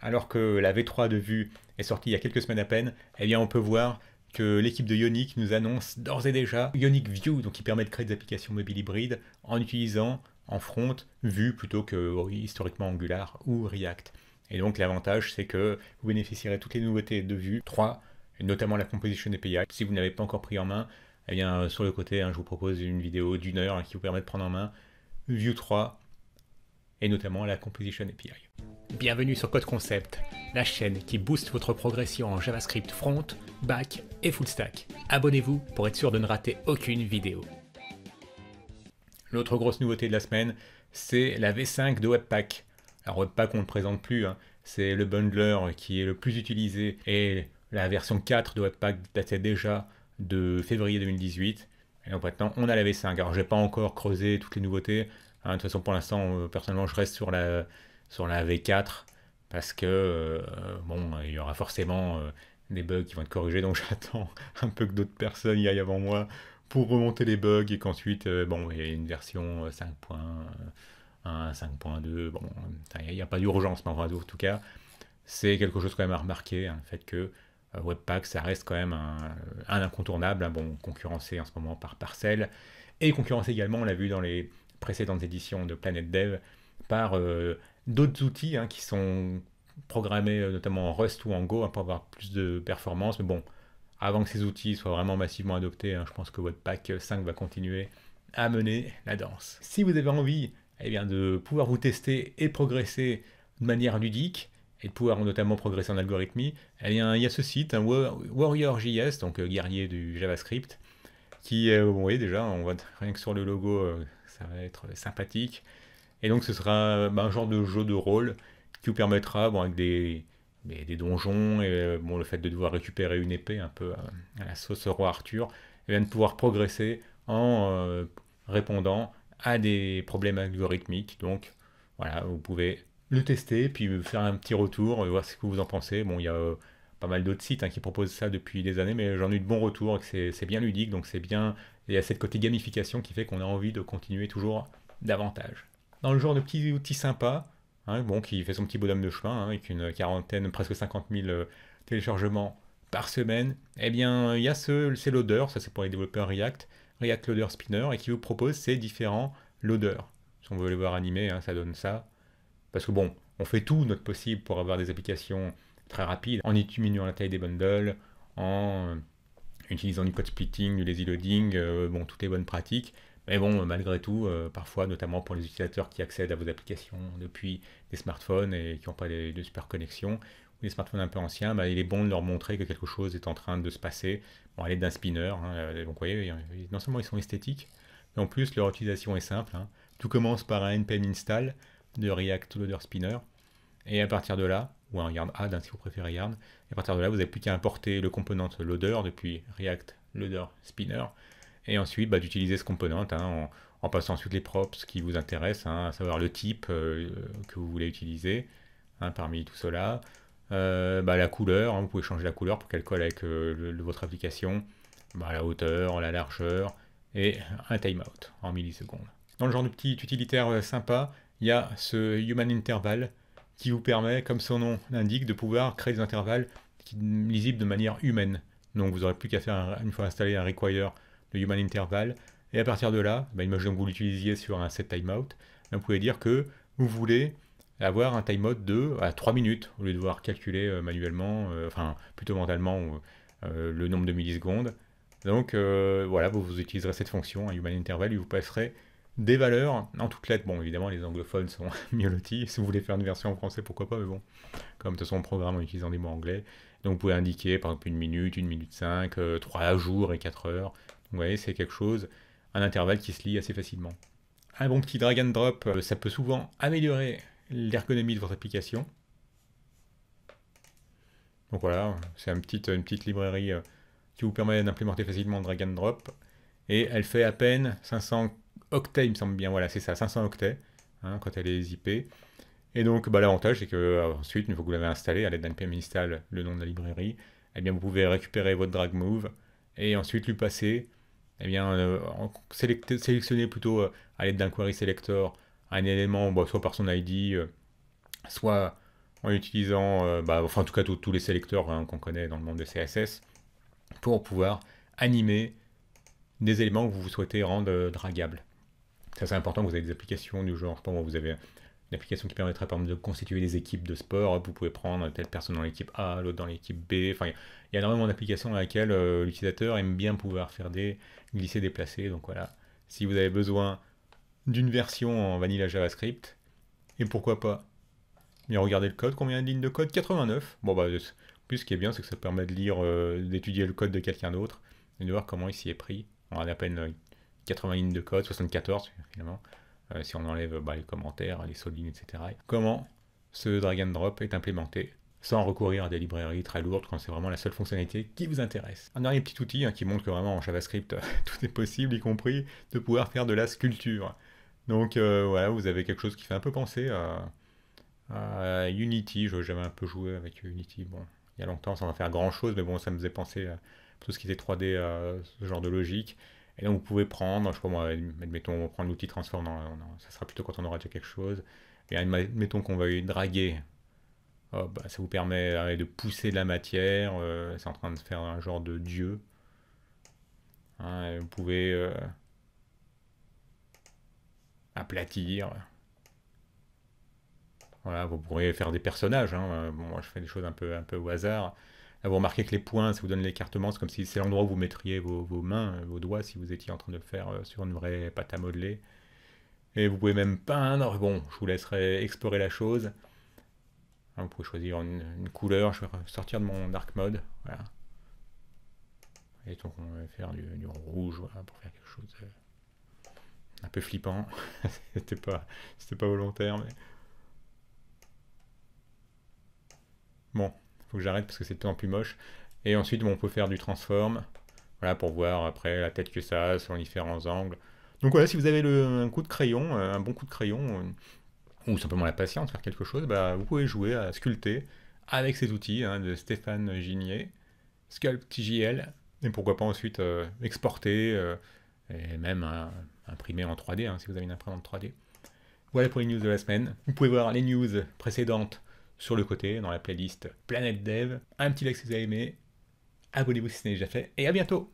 alors que la V3 de vue est sortie il y a quelques semaines à peine, eh bien on peut voir que l'équipe de Ionic nous annonce d'ores et déjà Ionic View, donc qui permet de créer des applications mobiles hybrides en utilisant en front Vue plutôt que oh historiquement Angular ou React. Et donc l'avantage c'est que vous bénéficierez de toutes les nouveautés de Vue 3, notamment la Composition API. Si vous n'avez pas encore pris en main, eh bien euh, sur le côté hein, je vous propose une vidéo d'une heure hein, qui vous permet de prendre en main Vue 3 et notamment la Composition API. Bienvenue sur Code Concept, la chaîne qui booste votre progression en JavaScript front, back et full stack. Abonnez-vous pour être sûr de ne rater aucune vidéo. L'autre grosse nouveauté de la semaine, c'est la V5 de Webpack. Alors Webpack, on ne présente plus, hein. c'est le bundler qui est le plus utilisé et la version 4 de Webpack datait déjà de février 2018. Et donc maintenant, on a la V5. Alors, j'ai pas encore creusé toutes les nouveautés. Hein. de toute façon, pour l'instant, euh, personnellement, je reste sur la, sur la V4 parce que euh, bon, il y aura forcément euh, des bugs qui vont être corrigés, donc j'attends un peu que d'autres personnes y aillent avant moi pour remonter les bugs et qu'ensuite, euh, bon, il y a une version 5.1, 5.2, bon, il n'y a pas d'urgence, mais en tout cas, c'est quelque chose quand même à remarquer, hein, le fait que Webpack, ça reste quand même un, incontournable, hein. bon, concurrencé en ce moment par Parcel, et concurrencé également, on l'a vu dans les précédentes éditions de Planet Dev, par d'autres outils hein, qui sont programmés euh, notamment en Rust ou en Go hein, pour avoir plus de performance. Mais bon, avant que ces outils soient vraiment massivement adoptés, hein, je pense que votre pack 5 euh, va continuer à mener la danse. Si vous avez envie eh bien, de pouvoir vous tester et progresser de manière ludique, et de pouvoir notamment progresser en algorithmie, eh il y a ce site, Warrior WarriorJS, donc euh, guerrier du JavaScript, qui, vous voyez déjà, on voit rien que sur le logo, ça va être sympathique. Et donc ce sera euh, bah, un genre de jeu de rôle qui vous permettra, avec des, donjons et euh, bon, le fait de devoir récupérer une épée un peu à, la sauce roi Arthur, eh de pouvoir progresser en euh, répondant à des problèmes algorithmiques. Donc voilà, vous pouvez le tester, puis faire un petit retour, et voir ce que vous en pensez. Bon, il y a pas mal d'autres sites hein, qui proposent ça depuis des années, mais j'en ai eu de bons retours, c'est bien ludique, donc c'est bien. Il y a cette côté gamification qui fait qu'on a envie de continuer toujours davantage dans le genre de petits outils sympa, hein, bon, qui fait son petit bonhomme de chemin, hein, avec une quarantaine, presque 50 000 euh, téléchargements par semaine, eh bien, il y a ces loaders, ça c'est pour les développeurs React, React Loader Spinner, et qui vous propose ces différents loaders. Si on veut les voir animés, hein, ça donne ça. Parce que bon, on fait tout notre possible pour avoir des applications très rapides, en diminuant la taille des bundles, en euh, utilisant du code splitting, du lazy loading, euh, bon, toutes les bonnes pratiques. Mais bon, malgré tout, euh, parfois, notamment pour les utilisateurs qui accèdent à vos applications depuis des smartphones et qui n'ont pas de, super connexion, ou des smartphones un peu anciens, bah, il est bon de leur montrer que quelque chose est en train de se passer bon, à l'aide d'un spinner. Hein, euh, donc, vous voyez, non seulement ils sont esthétiques, mais en plus, leur utilisation est simple. Hein. Tout commence par un npm install de React Loader Spinner. Et à partir de là, ou un yarn add hein, si vous préférez yarn, et à partir de là, vous n'avez plus qu'à importer le component loader depuis React Loader Spinner et ensuite bah, d'utiliser ce component hein, en, passant ensuite les props qui vous intéressent, hein, à savoir le type euh, que vous voulez utiliser hein, parmi tout cela, euh, bah, la couleur, vous pouvez changer la couleur pour qu'elle colle avec euh, votre application, bah, la hauteur, la largeur et un timeout en millisecondes. Dans le genre de petit utilitaire sympa, il y a ce human interval qui vous permet, comme son nom l'indique, de pouvoir créer des intervalles lisibles de manière humaine. Donc vous n'aurez plus qu'à faire, une fois installé un require, de human interval. Et à partir de là, bah, imaginons que vous l'utilisiez sur un set timeout, bah, vous pouvez dire que vous voulez avoir un timeout de à 3 minutes, au lieu de devoir calculer euh, manuellement, euh, enfin plutôt mentalement, euh, le nombre de millisecondes. Donc voilà, vous, vous, utiliserez cette fonction, un human interval, et vous passerez des valeurs en toutes lettres. Bon, évidemment, les anglophones sont mieux lotis. Si vous voulez faire une version en français, pourquoi pas, mais bon, comme de toute façon, on programme en utilisant des mots anglais. Donc vous pouvez indiquer, par exemple, une minute, une minute 5, trois jours et 4 heures, vous voyez, c'est quelque chose, un intervalle qui se lie assez facilement. Un bon petit drag and drop, euh, ça peut souvent améliorer l'ergonomie de votre application. Donc voilà, c'est une petite, une petite librairie euh, qui vous permet d'implémenter facilement drag and drop. Et elle fait à peine 500 octets, il me semble bien. Voilà, c'est ça, 500 octets hein, quand elle est zippée. Et donc, bah, l'avantage, c'est que euh, ensuite, une fois que vous l'avez installé, à l'aide d'un PM install, le nom de la librairie, eh bien, vous pouvez récupérer votre drag move et ensuite lui passer eh bien, euh, sélectionner plutôt euh, à l'aide d'un query selector un élément, bah, soit par son ID, euh, soit en utilisant, bah, enfin en tout cas tous les sélecteurs hein, qu'on connaît dans le monde des CSS, pour pouvoir animer des éléments que vous souhaitez rendre dragables. Ça c'est important, vous avez des applications du genre, je pense, vous avez une application qui permettrait par exemple de constituer des équipes de sport. Vous pouvez prendre telle personne dans l'équipe A, l'autre dans l'équipe B. Enfin, il y a énormément d'applications dans lesquelles euh, l'utilisateur aime bien pouvoir faire des glisser-déplacer. Donc voilà, si vous avez besoin d'une version en vanilla JavaScript, et pourquoi pas Mais regardez le code, combien de lignes de code 89. Bon bah, plus ce qui est bien, c'est que ça permet de lire, euh, d'étudier le code de quelqu'un d'autre et de voir comment il s'y est pris. On a à peine 80 euh, lignes de code, 74 finalement. Euh, si on enlève bah, les commentaires, les solines, etc. Comment ce drag and drop est implémenté sans recourir à des librairies très lourdes quand c'est vraiment la seule fonctionnalité qui vous intéresse. Un dernier petit outil hein, qui montre que vraiment en JavaScript euh, tout est possible, y compris de pouvoir faire de la sculpture. Donc euh, voilà, vous avez quelque chose qui fait un peu penser à, Je Unity. J'avais un peu joué avec Unity, il y a longtemps sans en faire grand chose, mais bon, ça me faisait penser à tout ce qui était 3D, ce genre de logique. Et là vous pouvez prendre, je crois, moi, admettons, on va prendre l'outil transform, ça sera plutôt quand on aura déjà quelque chose. Et admettons qu'on va draguer. Oh, bah, ça vous permet euh, de pousser de la matière, euh, c'est en train de faire un genre de dieu. Hein, vous pouvez euh, aplatir. Voilà, vous pourrez faire des personnages. Hein. moi, je fais des choses un peu, un peu au hasard vous remarquez que les points, ça vous donne l'écartement. C'est comme si c'est l'endroit où vous mettriez vos, mains, euh, vos doigts, si vous étiez en train de le faire euh, sur une vraie pâte à modeler. Et vous pouvez même peindre. Bon, je vous laisserai explorer la chose. Hein, vous pouvez choisir une, couleur. Je vais sortir de mon dark mode. Et donc, on va faire du, rouge pour faire quelque chose euh, un peu flippant. c'était pas, pas volontaire, mais. Bon, faut que j'arrête parce que c'est de plus en plus moche. Et ensuite, on peut faire du transform, voilà, pour voir après la tête que ça a, selon différents angles. Donc voilà, si vous avez un coup de crayon, euh, un bon coup de crayon, euh, ou simplement la patience, faire quelque chose, bah, vous pouvez jouer à sculpter avec ces outils hein, de Stéphane Ginier, SculptJL, et pourquoi pas ensuite euh, exporter, et même hein, imprimer en 3D, hein, si vous avez une imprimante 3D. Voilà pour les news de la semaine. Vous pouvez voir les news précédentes sur le côté dans la playlist Planète Dev. Un petit like si vous avez aimé, abonnez-vous si ce n'est déjà fait, et à bientôt